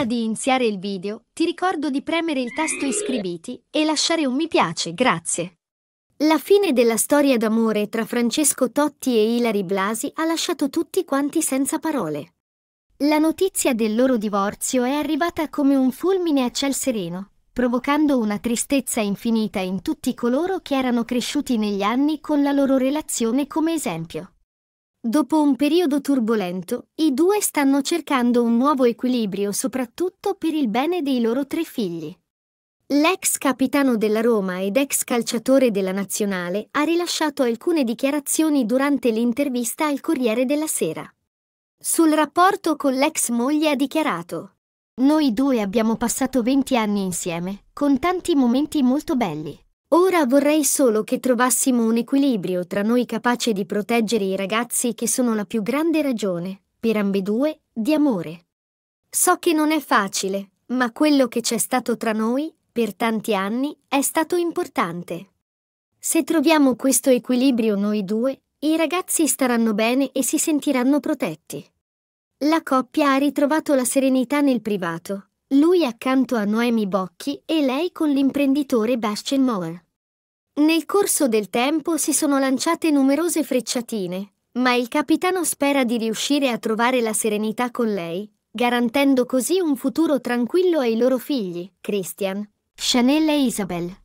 Prima di iniziare il video, ti ricordo di premere il tasto iscriviti e lasciare un mi piace, grazie. La fine della storia d'amore tra Francesco Totti e Ilari Blasi ha lasciato tutti quanti senza parole. La notizia del loro divorzio è arrivata come un fulmine a ciel sereno, provocando una tristezza infinita in tutti coloro che erano cresciuti negli anni con la loro relazione come esempio. Dopo un periodo turbolento, i due stanno cercando un nuovo equilibrio soprattutto per il bene dei loro tre figli. L'ex capitano della Roma ed ex calciatore della Nazionale ha rilasciato alcune dichiarazioni durante l'intervista al Corriere della Sera. Sul rapporto con l'ex moglie ha dichiarato Noi due abbiamo passato 20 anni insieme, con tanti momenti molto belli. Ora vorrei solo che trovassimo un equilibrio tra noi capace di proteggere i ragazzi che sono la più grande ragione, per ambedue, di amore. So che non è facile, ma quello che c'è stato tra noi, per tanti anni, è stato importante. Se troviamo questo equilibrio noi due, i ragazzi staranno bene e si sentiranno protetti. La coppia ha ritrovato la serenità nel privato, lui accanto a Noemi Bocchi e lei con l'imprenditore Bastian Moore. Nel corso del tempo si sono lanciate numerose frecciatine, ma il capitano spera di riuscire a trovare la serenità con lei, garantendo così un futuro tranquillo ai loro figli, Christian, Chanel e Isabel.